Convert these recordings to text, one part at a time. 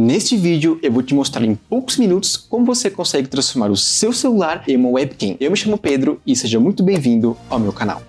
Neste vídeo eu vou te mostrar em poucos minutos como você consegue transformar o seu celular em uma webcam. Eu me chamo Pedro e seja muito bem-vindo ao meu canal.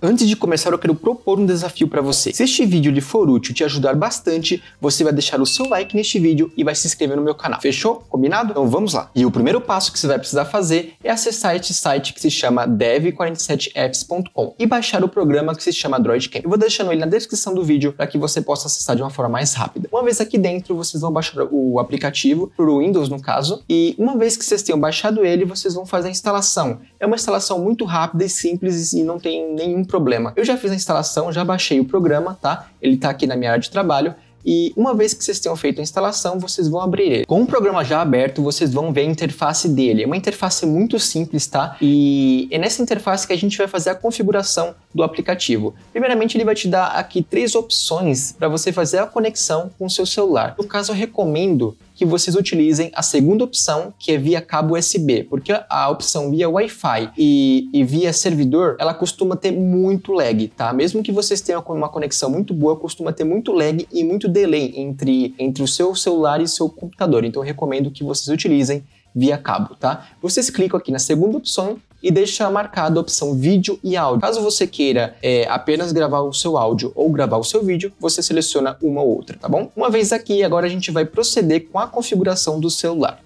Antes de começar, eu quero propor um desafio para você. Se este vídeo lhe for útil e te ajudar bastante, você vai deixar o seu like neste vídeo e vai se inscrever no meu canal. Fechou? Combinado? Então vamos lá. E o primeiro passo que você vai precisar fazer é acessar este site que se chama dev47apps.com e baixar o programa que se chama DroidCam. Eu vou deixando ele na descrição do vídeo para que você possa acessar de uma forma mais rápida. Uma vez aqui dentro, vocês vão baixar o aplicativo, para o Windows no caso, e uma vez que vocês tenham baixado ele, vocês vão fazer a instalação. É uma instalação muito rápida e simples e não tem nenhum problema. Eu já fiz a instalação, já baixei o programa, tá? Ele está aqui na minha área de trabalho e uma vez que vocês tenham feito a instalação, vocês vão abrir ele. Com o programa já aberto, vocês vão ver a interface dele. É uma interface muito simples, tá? E é nessa interface que a gente vai fazer a configuração do aplicativo. Primeiramente, ele vai te dar aqui três opções para você fazer a conexão com o seu celular. No caso, eu recomendo que vocês utilizem a segunda opção, que é via cabo USB, porque a opção via Wi-Fi e, e via servidor, ela costuma ter muito lag, tá? Mesmo que vocês tenham uma conexão muito boa, costuma ter muito lag e muito delay entre, entre o seu celular e seu computador. Então, eu recomendo que vocês utilizem via cabo, tá? Vocês clicam aqui na segunda opção e deixa marcada a opção vídeo e áudio. Caso você queira é, apenas gravar o seu áudio ou gravar o seu vídeo, você seleciona uma ou outra, tá bom? Uma vez aqui, agora a gente vai proceder com a configuração do celular.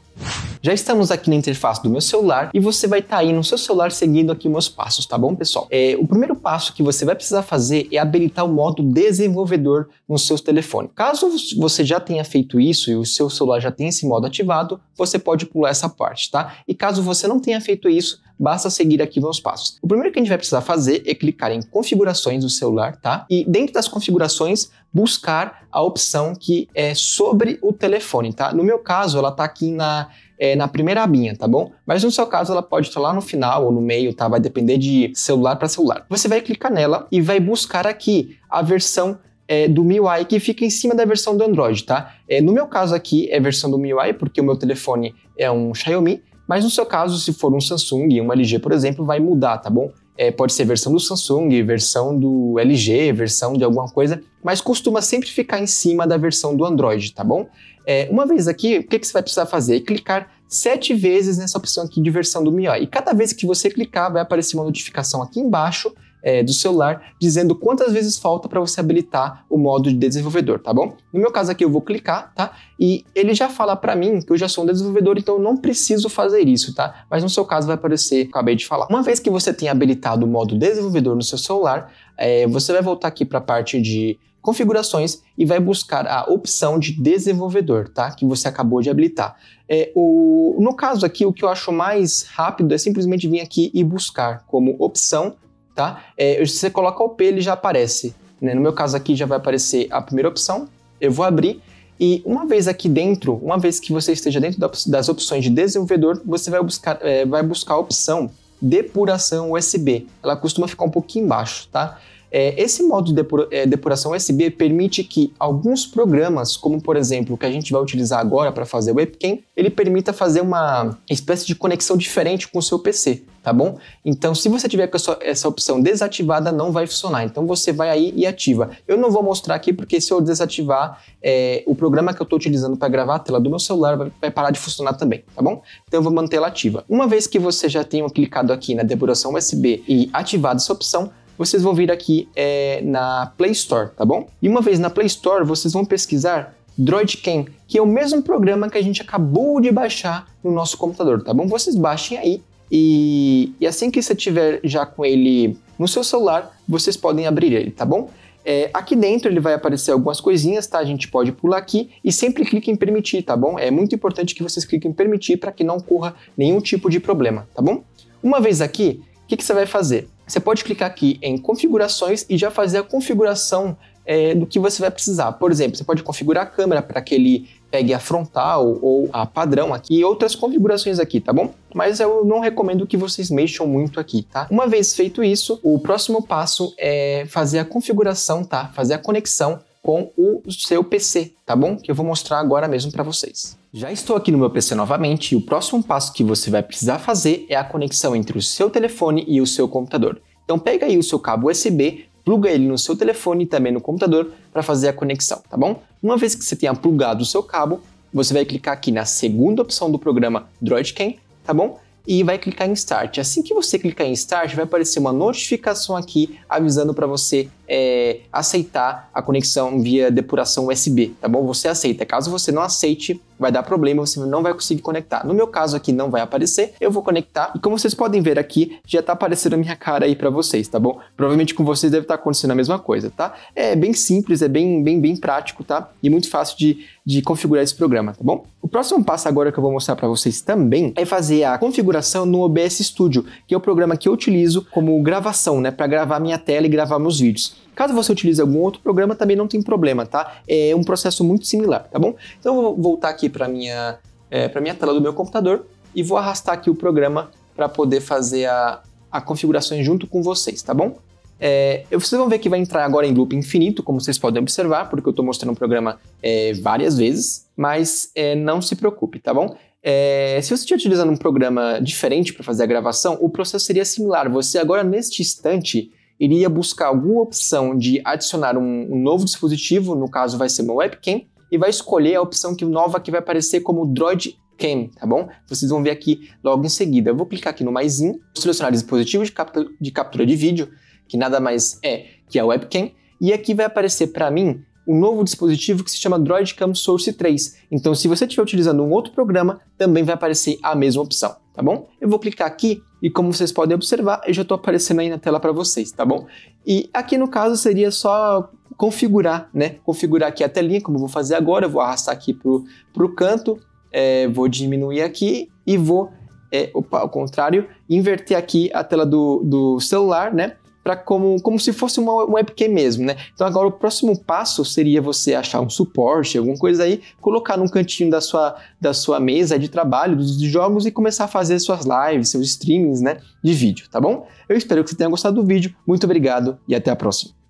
Já estamos aqui na interface do meu celular e você vai estar tá aí no seu celular seguindo aqui meus passos, tá bom, pessoal? É, o primeiro passo que você vai precisar fazer é habilitar o modo desenvolvedor no seu telefone. Caso você já tenha feito isso e o seu celular já tenha esse modo ativado, você pode pular essa parte, tá? E caso você não tenha feito isso, basta seguir aqui meus passos. O primeiro que a gente vai precisar fazer é clicar em configurações do celular, tá? E dentro das configurações, buscar a opção que é sobre o telefone, tá? No meu caso, ela tá aqui na é, na primeira abinha, tá bom? Mas no seu caso ela pode estar lá no final ou no meio, tá? Vai depender de celular para celular. Você vai clicar nela e vai buscar aqui a versão é, do MIUI que fica em cima da versão do Android, tá? É, no meu caso aqui é versão do MIUI porque o meu telefone é um Xiaomi, mas no seu caso, se for um Samsung e um LG, por exemplo, vai mudar, tá bom? É, pode ser versão do Samsung, versão do LG, versão de alguma coisa, mas costuma sempre ficar em cima da versão do Android, tá bom? É, uma vez aqui, o que, que você vai precisar fazer? clicar sete vezes nessa opção aqui de versão do MIUI. E cada vez que você clicar, vai aparecer uma notificação aqui embaixo é, do celular dizendo quantas vezes falta para você habilitar o modo de desenvolvedor, tá bom? No meu caso aqui eu vou clicar, tá? E ele já fala para mim que eu já sou um desenvolvedor, então eu não preciso fazer isso, tá? Mas no seu caso vai aparecer, acabei de falar. Uma vez que você tem habilitado o modo desenvolvedor no seu celular, é, você vai voltar aqui para a parte de configurações e vai buscar a opção de desenvolvedor, tá? Que você acabou de habilitar. É, o, no caso aqui, o que eu acho mais rápido é simplesmente vir aqui e buscar como opção tá? É, você coloca o P, ele já aparece. Né? No meu caso aqui já vai aparecer a primeira opção, eu vou abrir e uma vez aqui dentro, uma vez que você esteja dentro das opções de desenvolvedor, você vai buscar, é, vai buscar a opção depuração USB. Ela costuma ficar um pouquinho embaixo, tá? É, esse modo de depura, é, depuração USB permite que alguns programas, como por exemplo o que a gente vai utilizar agora para fazer o webcam, ele permita fazer uma espécie de conexão diferente com o seu PC, tá bom? Então, se você tiver com essa, essa opção desativada, não vai funcionar. Então, você vai aí e ativa. Eu não vou mostrar aqui porque se eu desativar é, o programa que eu estou utilizando para gravar a tela do meu celular vai, vai parar de funcionar também, tá bom? Então, eu vou manter ela ativa. Uma vez que você já tenha clicado aqui na depuração USB e ativado essa opção, vocês vão vir aqui é, na Play Store, tá bom? E uma vez na Play Store, vocês vão pesquisar DroidCam, que é o mesmo programa que a gente acabou de baixar no nosso computador, tá bom? Vocês baixem aí e, e assim que você tiver já com ele no seu celular, vocês podem abrir ele, tá bom? É, aqui dentro ele vai aparecer algumas coisinhas, tá? A gente pode pular aqui e sempre clique em permitir, tá bom? É muito importante que vocês cliquem em permitir para que não ocorra nenhum tipo de problema, tá bom? Uma vez aqui, o que, que você vai fazer? Você pode clicar aqui em configurações e já fazer a configuração é, do que você vai precisar. Por exemplo, você pode configurar a câmera para que ele pegue a frontal ou a padrão aqui e outras configurações aqui, tá bom? Mas eu não recomendo que vocês mexam muito aqui, tá? Uma vez feito isso, o próximo passo é fazer a configuração, tá? Fazer a conexão com o seu PC, tá bom? Que eu vou mostrar agora mesmo para vocês. Já estou aqui no meu PC novamente e o próximo passo que você vai precisar fazer é a conexão entre o seu telefone e o seu computador. Então pega aí o seu cabo USB, pluga ele no seu telefone e também no computador para fazer a conexão, tá bom? Uma vez que você tenha plugado o seu cabo, você vai clicar aqui na segunda opção do programa DroidCam, tá bom? E vai clicar em Start. Assim que você clicar em Start, vai aparecer uma notificação aqui avisando para você é, aceitar a conexão via depuração USB, tá bom? Você aceita. Caso você não aceite, vai dar problema, você não vai conseguir conectar. No meu caso aqui não vai aparecer, eu vou conectar e como vocês podem ver aqui, já tá aparecendo a minha cara aí para vocês, tá bom? Provavelmente com vocês deve estar tá acontecendo a mesma coisa, tá? É bem simples, é bem, bem, bem prático, tá? E muito fácil de, de configurar esse programa, tá bom? O próximo passo agora que eu vou mostrar para vocês também é fazer a configuração no OBS Studio, que é o programa que eu utilizo como gravação, né, para gravar minha tela e gravar meus vídeos. Caso você utilize algum outro programa, também não tem problema, tá? É um processo muito similar, tá bom? Então eu vou voltar aqui para minha é, para minha tela do meu computador e vou arrastar aqui o programa para poder fazer a, a configuração junto com vocês, tá bom? É, vocês vão ver que vai entrar agora em loop infinito, como vocês podem observar, porque eu estou mostrando o programa é, várias vezes, mas é, não se preocupe, tá bom? É, se você estiver utilizando um programa diferente para fazer a gravação, o processo seria similar. Você agora, neste instante, iria buscar alguma opção de adicionar um, um novo dispositivo, no caso vai ser uma webcam, e vai escolher a opção que nova que vai aparecer como Droid Cam, tá bom? Vocês vão ver aqui logo em seguida. Eu vou clicar aqui no maisinho, selecionar dispositivo de, captura de, captura de vídeo, que nada mais é que a webcam, e aqui vai aparecer para mim um novo dispositivo que se chama Droid Cam Source 3. Então, se você estiver utilizando um outro programa, também vai aparecer a mesma opção tá bom? Eu vou clicar aqui e como vocês podem observar, eu já estou aparecendo aí na tela para vocês, tá bom? E aqui no caso seria só configurar, né? Configurar aqui a telinha, como eu vou fazer agora, eu vou arrastar aqui para o canto, é, vou diminuir aqui e vou, é, opa, ao contrário, inverter aqui a tela do, do celular, né? para como, como se fosse uma webcam mesmo, né? Então agora o próximo passo seria você achar um suporte, alguma coisa aí, colocar num cantinho da sua, da sua mesa de trabalho, dos jogos e começar a fazer suas lives, seus streamings, né, de vídeo, tá bom? Eu espero que você tenha gostado do vídeo. Muito obrigado e até a próxima.